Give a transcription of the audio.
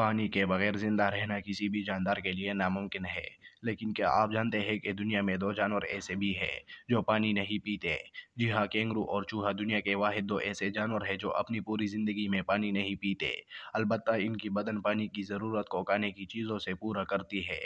पानी के बगैर ज़िंदा रहना किसी भी जानदार के लिए नामुमकिन है लेकिन क्या आप जानते हैं कि दुनिया में दो जानवर ऐसे भी हैं जो पानी नहीं पीते जी हाँ केंगरू और चूहा दुनिया के वाहिद दो ऐसे जानवर हैं जो अपनी पूरी ज़िंदगी में पानी नहीं पीते अलबत्त इनकी बदन पानी की ज़रूरत को खाने की चीज़ों से पूरा करती है